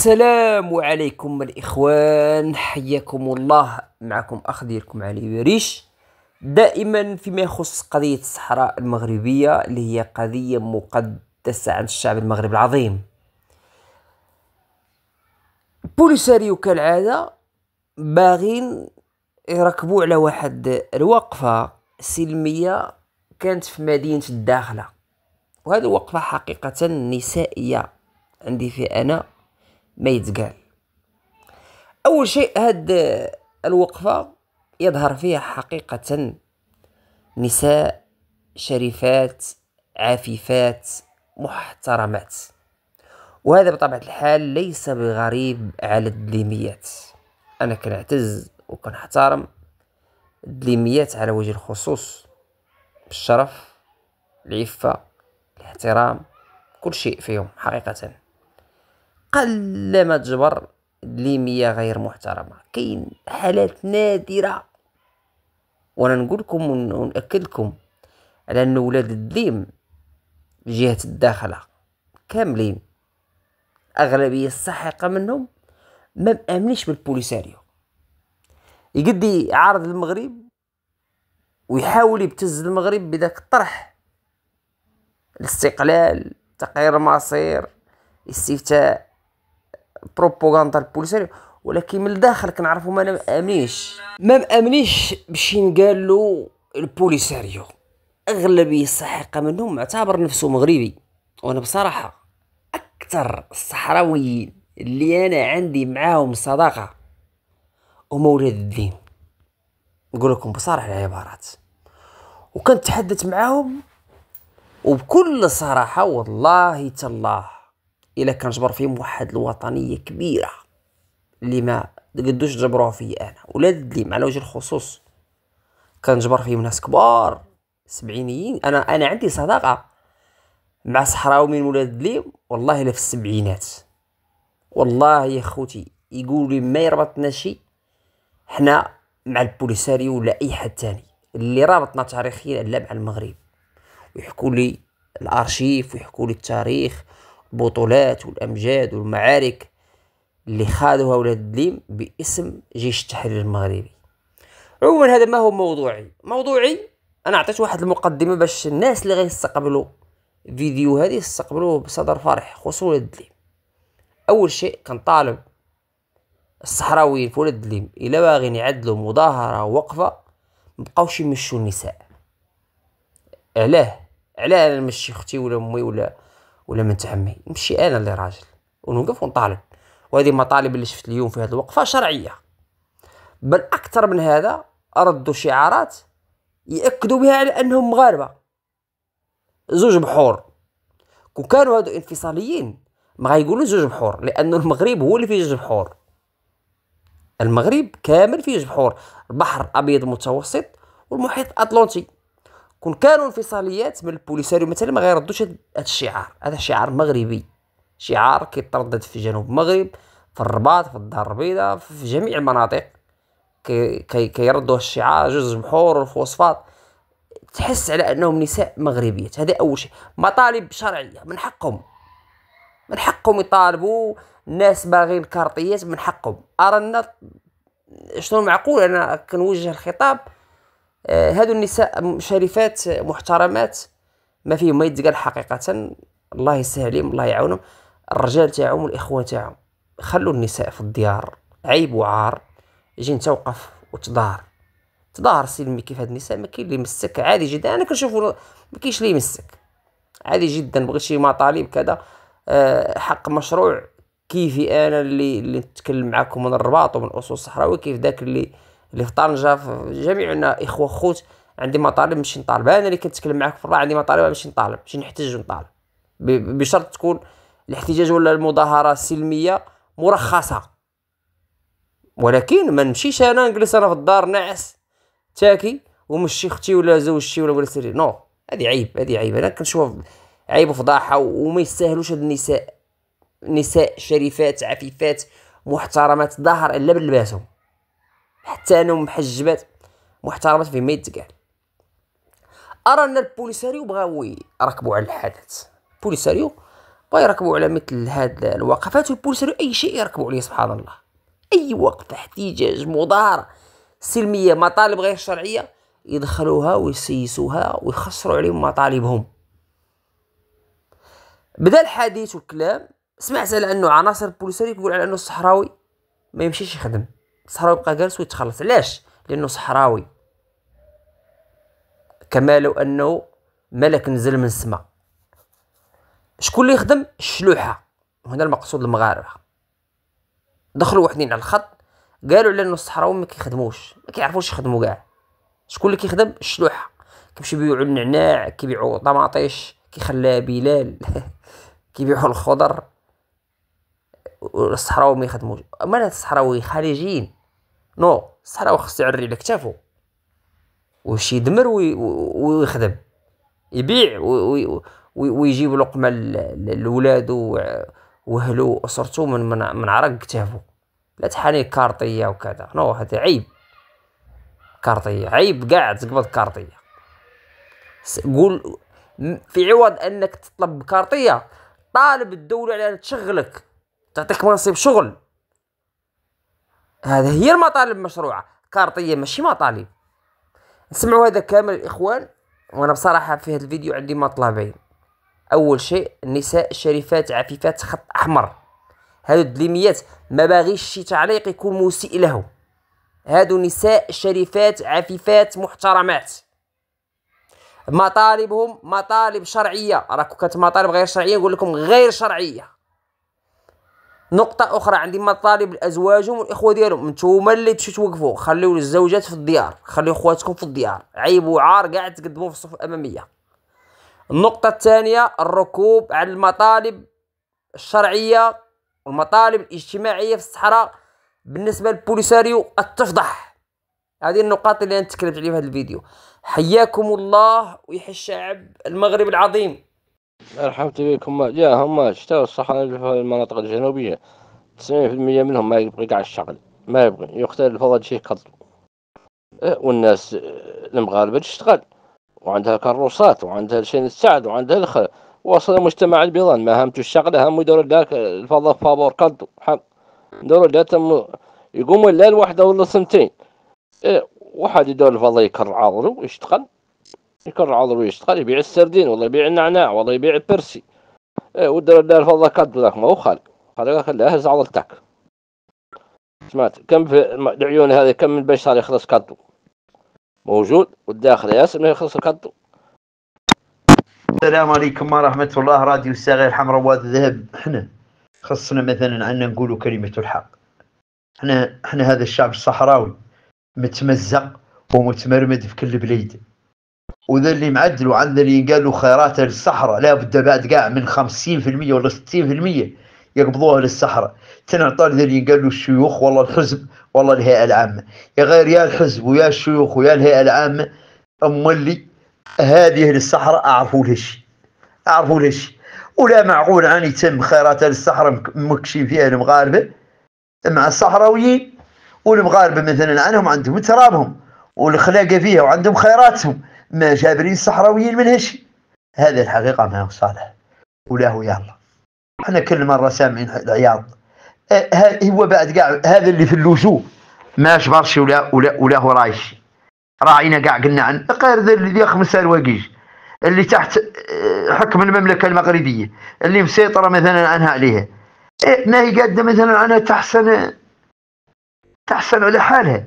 السلام عليكم الإخوان حياكم الله معكم أخ ديالكم علي وريش دائما فيما يخص قضية الصحراء المغربية اللي هي قضية مقدسة عند الشعب المغربي العظيم بوليساريو كالعادة باغين يركبوا على واحد الوقفة سلمية كانت في مدينة الداخلة وهذه الوقفة حقيقة نسائية عندي في أنا ما يتقال اول شيء هاد الوقفه يظهر فيها حقيقه نساء شريفات عفيفات محترمات وهذا بطبيعة الحال ليس بغريب على الدليميات أنا كنعتز وكنحترم الدليميات على وجه الخصوص بالشرف العفة الاحترام كل شيء فيهم حقيقة ما تجبر لمياه غير محترمه كاين حالات نادره وانا نقول لكم ونأكد لكم على ان ولاد الديم جهه الداخله كاملين اغلبيه الساحقه منهم ما مامنيش بالبوليساريو يقدي يعارض المغرب ويحاول يبتز المغرب بداك الطرح الاستقلال تقرير المصير استفتاء بروبوغاندا البوليساريو ولكن من الداخل كنعرفو ما مامنيش ما مامنيش باش ينقال له البوليساريو اغلبيه الساحقه منهم معتبر نفسه مغربي وانا بصراحه اكثر الصحراويين اللي انا عندي معاهم صداقه هما ولاد الدين نقول لكم بصراحه العبارات وكنتحدث معاهم وبكل صراحه والله تالله الا كنجبر فيهم واحد الوطنيه كبيره اللي ما قدوش جبروها فيا انا ولاد الدليم على وجه الخصوص كنجبر فيهم ناس كبار سبعينيين انا انا عندي صداقه مع صحراوي من ولاد الدليم والله الا في السبعينات والله يا خوتي يقول لي ما يربطنا شي حنا مع البوليساريو ولا اي حد تاني اللي رابطنا تاريخيا الا مع المغرب ويحكوا لي الارشيف ويحكوا لي التاريخ البطولات والأمجاد والمعارك اللي خاضوها ولاد الدليم باسم جيش التحرير المغربي عموما هذا ما هو موضوعي موضوعي انا عطيت واحد المقدمه باش الناس اللي غيستقبلوا الفيديو هذه يستقبلوه بصدر فرح خصوصا ولاد الدليم اول شيء كنطالب الصحراويين في ولاد الدليم الا باغيين يعدلوا مظاهره وقفه مبقاوش يمشوا النساء علاه علاه انا نمشي اختي ولا امي ولا ولا من تعمي نمشي انا اللي راجل ونوقف ونطالب وهذه المطالب اللي شفت اليوم في هذه الوقفه شرعيه بل اكثر من هذا ردوا شعارات ياكدوا بها على انهم مغاربه زوج بحور كون كانوا هادو انفصاليين ما غايقولوا زوج بحور لانه المغرب هو اللي فيه زوج بحور المغرب كامل فيه زوج بحور البحر الابيض المتوسط والمحيط الاطلنطي كون كانوا انفصاليات من البوليساريو مثلا ما غيردوش هذا الشعار هذا شعار مغربي شعار كيتردد في جنوب المغرب في الرباط في الدار البيضاء في جميع المناطق كي كيردوا الشعار جوج بحور والفوسفات تحس على انهم نساء مغربيات هذا اول شيء مطالب شرعيه من حقهم من حقهم يطالبوا الناس باغين كارطيات من حقهم ارى شنو معقول انا كنوجه الخطاب آه، هادو النساء شريفات محترمات ما فيهم ما يتقال حقيقه الله يسهل عليهم الله يعاونهم الرجال تاعهم والاخوه تاعهم خلوا النساء في الديار عيب وعار يجي توقف وتظهر تظهر سلمي كيف هاد النساء ما كاين اللي يمسك عادي جدا انا كنشوفو ما كاينش اللي يمسك عادي جدا بغيت شي مطالب كذا آه، حق مشروع كيفي انا اللي اللي نتكلم معكم من الرباط ومن اصول الصحراوي كيف داك اللي اللي في طنجه جميعنا اخوه خوت عندي مطالب ماشي نطالب انا اللي كنتكلم معاك في الراه عندي مطالب ماشي نطالب ماشي نحتج نطالب بشرط تكون الاحتجاج ولا المظاهره السلميه مرخصه ولكن ما نمشيش انا نجلس انا في الدار نعس تاكي ومشي اختي ولا زوجتي ولا ولا سيري نو هادي هذه عيب هذه عيب انا كنشوف عيب وفضاحه وما يستاهلوش هاد النساء نساء شريفات عفيفات محترمات ظهر الا بلباسهم حتى محتانه محجبات محترمات في ما يتقال ارى ان البوليساريو بغاو يركبوا على الحدث البوليساريو بغا يركبوا على مثل هاد الوقفات والبوليساريو اي شيء يركبوا عليه سبحان الله اي وقفه احتجاج مظاهره سلميه مطالب غير شرعيه يدخلوها ويسيسوها ويخسروا عليهم مطالبهم بدا الحديث والكلام سمعت على انه عناصر البوليساريو كيقول على انه الصحراوي ما يمشيش يخدم الصحراوي بقى جالس ويتخلص علاش لانه صحراوي كما لو انه ملك نزل من السماء شكون اللي يخدم الشلوحه وهنا المقصود المغاربه دخلوا وحدين على الخط قالوا على انه الصحراوي ما كيخدموش ما كيعرفوش يخدموا كاع شكون اللي كيخدم الشلوحه كيمشي يبيعوا النعناع كيبيعوا طماطيش كيخليها بلال كيبيعوا الخضر الصحراوي ما يخدموش امانه الصحراوي خارجيين نو الصحراء خصو يعري على كتافو وش يدمر ويخدم يبيع ويجيب لقمه لولادو وهلو اسرته من من, من عرق كتافو لا تحاني كارطيه وكذا نو هذا عيب كارطيه عيب كاع تقبض كارطيه قول في عوض انك تطلب كارطيه طالب الدوله على تشغلك تعطيك منصب شغل هذا هي المطالب المشروعة كارطية ماشي مطالب نسمعوا هذا كامل الإخوان وأنا بصراحة في هذا الفيديو عندي مطلبين أول شيء النساء الشريفات عفيفات خط أحمر هادو الدليميات ما باغيش شي تعليق يكون مسيء له هادو نساء شريفات عفيفات محترمات مطالبهم مطالب شرعيه راكو كانت مطالب غير شرعيه نقول لكم غير شرعيه نقطة أخرى عندي مطالب الأزواج والإخوة ديالهم نتوما اللي تمشيو توقفوا خليو الزوجات في الديار خليو خواتكم في الديار عيب وعار كاع تقدموا في الصف الأمامية النقطة الثانية الركوب على المطالب الشرعية والمطالب الاجتماعية في الصحراء بالنسبة للبوليساريو التفضح هذه النقاط اللي أنا تكلمت عليها في هذا الفيديو حياكم الله ويحيي الشعب المغرب العظيم مرحبا بكم يا هما الشتاء الصحراء في المناطق الجنوبية تسعين في المية منهم ما يبغي قاع الشغل ما يبغي يختار الفضاء شي يقضوا أه، والناس أه، المغاربة تشتغل وعندها كروسات وعندها شين السعد وعندها الخ وصل المجتمع البيضان ما همتو الشغل هم يدور لك الفضاء فابور قضوا حق دور لها يقوموا الليل الواحدة ولا سنتين أه، واحد يدور الفضاء يكر عضلو يشتغل يكرر على الرويش تقال يبيع السردين والله يبيع النعناع والله يبيع البرسي إيه ودر الدار فضل كاد ذاك ما هو خال خال لا هز عضلتك سمعت كم في العيون هذه كم من بشر يخلص كادو موجود والداخل ياسر ما يخلص كادو السلام عليكم ورحمة الله راديو الساغي الحمراء واد الذهب احنا خصنا مثلا أن نقولوا كلمة الحق احنا احنا هذا الشعب الصحراوي متمزق ومتمرمد في كل بليده وذا اللي معدلوا عن اللي قال له خيرات للصحراء لا بد بعد كاع من 50% ولا 60% يقبضوها للصحراء تنعطى ذا اللي له الشيوخ والله الحزب والله الهيئه العامه يا غير يا الحزب ويا الشيوخ ويا الهيئه العامه ام اللي هذه للصحراء اعرفوا ليش اعرفوا ليش ولا معقول عن يتم خيرات للصحراء مكشين فيها المغاربه مع الصحراويين والمغاربه مثلا عنهم عندهم ترابهم والخلاقه فيها وعندهم خيراتهم ما جابرين الصحراويين من هالشي هذه الحقيقة ما صالح وله يلا احنا كل مرة سامعين اه هو بعد قاع هذا اللي في اللجوء ما جبرش ولا ولا ولا هو رايش راعينا قاع قلنا عن غير ذا اللي خمسة الواقيج اللي تحت أه، حكم المملكه المغربيه اللي مسيطره مثلا عنها عليها أه، ما هي قاده مثلا عنها تحسن تحسن على حالها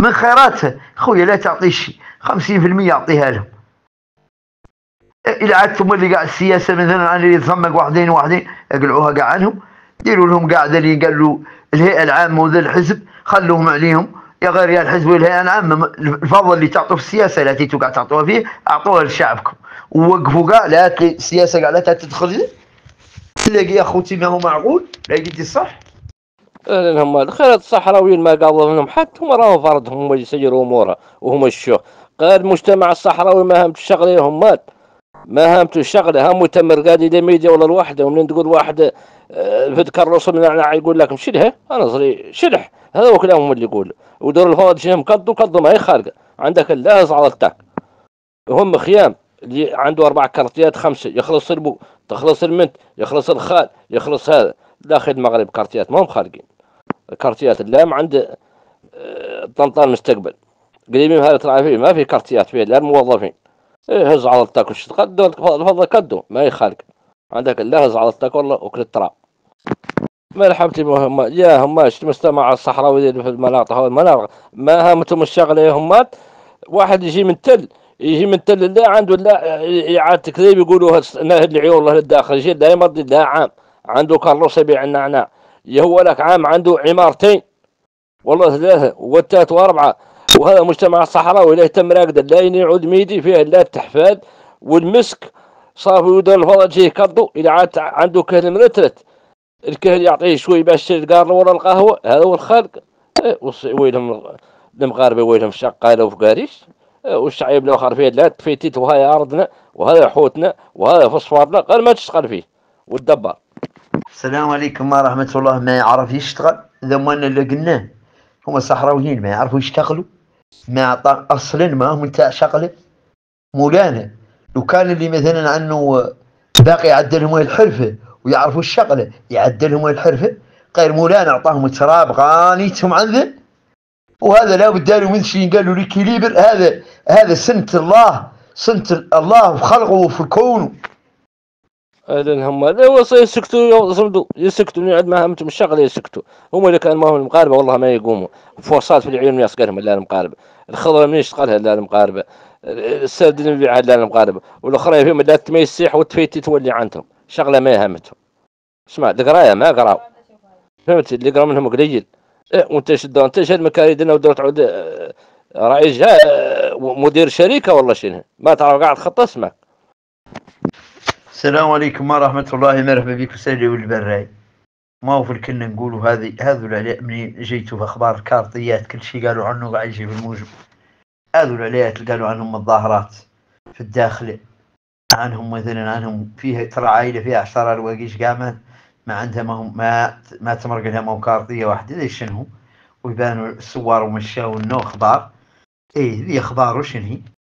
من خيراتها خويا لا تعطي شيء 50% يعطيها لهم الى عاد ثم اللي قاع السياسه مثلا انا اللي يتصمق واحدين واحدين اقلعوها قاع عنهم ديروا لهم قاعده اللي قالوا الهيئه العامه وذا الحزب خلوهم عليهم يا غير يا الحزب والهيئه العامه الفضل اللي تعطوا في السياسه التي تيتوا قاع تعطوها فيه اعطوها لشعبكم ووقفوا قاع لا السياسه قاع لا تدخل تلاقي يا اخوتي ما هو معقول لا يدي صح لان هما الخير الصحراويين ما قالوا لهم حتى هما راهم فردهم هما يسيروا امورها وهما الشيوخ قال المجتمع الصحراوي ما همت الشغله هم مات ما همت الشغله هم تمر قادي ميديا ولا لوحده ومنين تقول واحد آه، فتك الرسول من يقول لك شلها انا صري شلح هذا هو كلامهم اللي يقول ودور الفوضى شنو قضوا قضوا ما هي خارقه عندك اللاز على التاك هم خيام اللي عنده اربع كارتيات خمسه يخلص البو تخلص المنت يخلص الخال يخلص هذا داخل المغرب كارتيات ما هم خارقين كارتيات اللام عند آه، طنطا المستقبل قريبين هذا ترى فيه ما في كارتيات فيه لا الموظفين إيه، هز على التاكو تقدو الفضل كدو ما يخالك عندك الا هز على التاكو وكل التراب مرحبتي مهمة يا هماش المجتمع الصحراوي في المناطق هاو المناطق ما هامتهم الشغلة يا همات واحد يجي من تل يجي من تل لا عنده لا إعادة يعني تكذيب يقولوا ناهد العيون الله للداخل يجي لا يمضي لا عام عنده كارلوس يبيع النعناع يهو لك عام عنده عمارتين والله ثلاثة والثالث وأربعة وهذا مجتمع صحراوي لا يهتم راقدا لا ينعود ميدي فيها لا التحفاد والمسك صافي ودور الفضل شي كضو إلى عاد عنده كهل مرترت الكهل يعطيه شوي باش القارن ورا القهوة هذا هو الخلق إيه، ويلهم المغاربة ويلهم شقالة وفقاريش إيه، والشعيب الاخر فيه لا تفيتيت وهاي ارضنا وهذا حوتنا وهذا فصفارنا غير ما تشتغل فيه وتدبر السلام عليكم ورحمة الله ما يعرف يشتغل ذا وانا اللي قلناه هما صحراويين ما يعرفوا يشتغلوا ما عطا اصلا ما هم تاع شغله مولانا لو كان اللي مثلا عنه باقي يعدلهم الحرفه ويعرفوا الشغله يعدلهم الحرفه غير مولانا اعطاهم تراب غانيتهم عن ذن وهذا لا بد من شيء قالوا لي كليبر هذا هذا سنه الله سنه الله وخلقه في الكون هذا هم هذا يسكتوا يصمدوا يسكتوا من ما همتهم شغله يسكتوا هما اللي كان ماهم المقاربه والله ما يقوموا فرصات في العيون يسقلهم لا المقاربه الخضره من يشتغلها لا المقاربه الساد اللي نبيعها لا المقاربه والاخرين فيهم لا تميسح السيح تولي عندهم شغله ما يهمتهم اسمع القرايه ما قراو فهمت اللي قرا منهم قليل إيه وانت شد انت شد مكاريدنا ودرت تعود رئيس مدير شركه والله شنو ما تعرف قاعد خط اسمك السلام عليكم ورحمة الله مرحبا بك سالي والبراي ما هو في الكل نقولوا هذه هذول منين جيتوا في اخبار الكارطيات كل شيء قالوا عنه قاعد يجي بالموجب هذول العليات قالوا عنهم الظاهرات في الداخل عنهم مثلا عنهم فيها ترى عائله فيها عشرة رواقيش قامت ما عندها ما هم ما ما تمرق لها مو كارطيه واحده ليش شنو ويبانوا الصور ومشاو انه اخبار ايه ذي اخبار وشنو هي